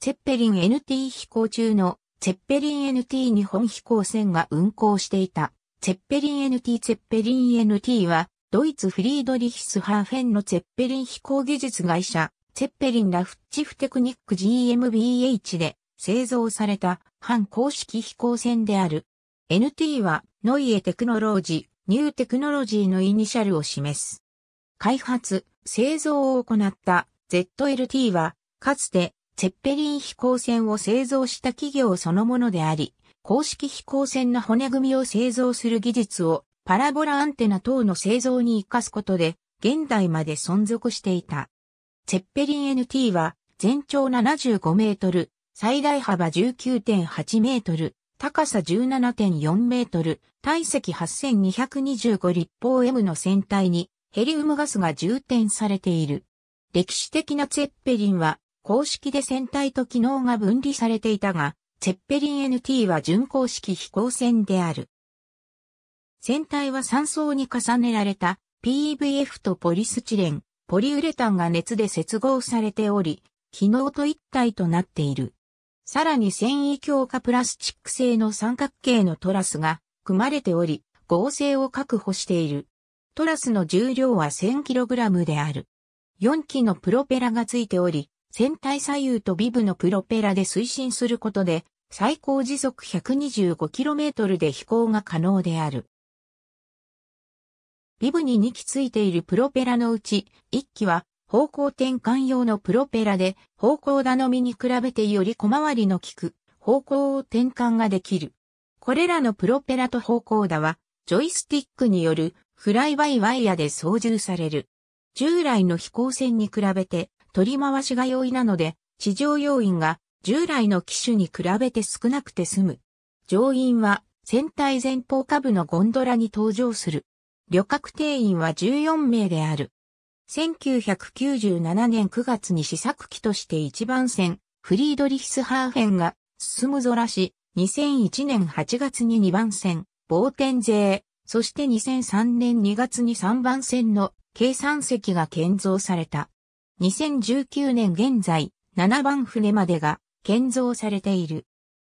ツェッペリン NT 飛行中のツェッペリン NT 日本飛行船が運航していた。ツェッペリン NT ツェッペリン NT はドイツフリードリヒスハーフェンのツェッペリン飛行技術会社、ツェッペリンラフッチフテクニック GmbH で製造された反公式飛行船である。NT はノイエテクノロジー、ニューテクノロジーのイニシャルを示す。開発、製造を行った ZLT は、かつてェッペリン飛行船を製造した企業そのものであり、公式飛行船の骨組みを製造する技術をパラボラアンテナ等の製造に活かすことで、現代まで存続していた。チェッペリン NT は全長75メートル、最大幅19.8メートル、高さ17.4メートル、体積8225立方 M の船体にヘリウムガスが充填されている。歴史的なツェッペリンは公式で船体と機能が分離されていたが、ツェッペリン NT は巡航式飛行船である。船体は3層に重ねられた PVF とポリスチレン、ポリウレタンが熱で接合されており、機能と一体となっている。さらに繊維強化プラスチック製の三角形のトラスが組まれており、合成を確保している。トラスの重量は 1000kg である。4機のプロペラがついており、船体左右とビブのプロペラで推進することで、最高時速 125km で飛行が可能である。ビブに2機ついているプロペラのうち、1機は方向転換用のプロペラで方向頼みに比べてより小回りの利く方向を転換ができる。これらのプロペラと方向打は、ジョイスティックによるフライバイワイヤで操縦される。従来の飛行船に比べて取り回しが容易なので、地上要員が従来の機種に比べて少なくて済む。乗員は船体前方下部のゴンドラに登場する。旅客定員は14名である。1997年9月に試作機として一番船、フリードリヒスハーフェンが進むぞらし、2001年8月に2番船、冒ー税、そして2003年2月に3番船の計算席が建造された。2019年現在、7番船までが建造されている。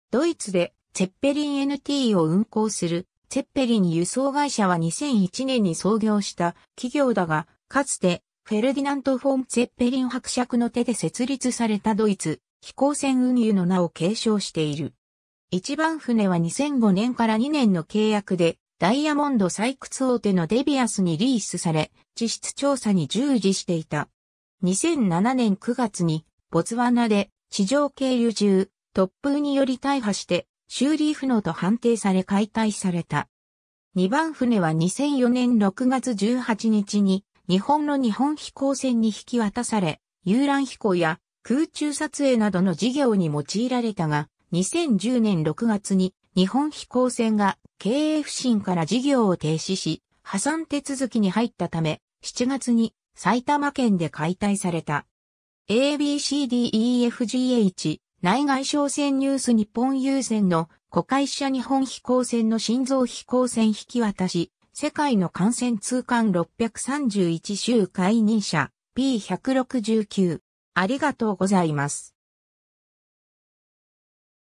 ドイツでツェッペリン NT を運航するツェッペリン輸送会社は2001年に創業した企業だが、かつてフェルディナント・フォン・ツェッペリン伯爵の手で設立されたドイツ、飛行船運輸の名を継承している。一番船は2005年から2年の契約で、ダイヤモンド採掘大手のデビアスにリースされ、地質調査に従事していた。2007年9月に、ボツワナで地上経由中、突風により大破して、修理不能と判定され解体された。2番船は2004年6月18日に、日本の日本飛行船に引き渡され、遊覧飛行や空中撮影などの事業に用いられたが、2010年6月に日本飛行船が経営不振から事業を停止し、破産手続きに入ったため、7月に埼玉県で解体された。ABCDEFGH 内外商船ニュース日本郵船の古会社日本飛行船の心臓飛行船引き渡し、世界の感染通関631州解任者 P169。ありがとうございます。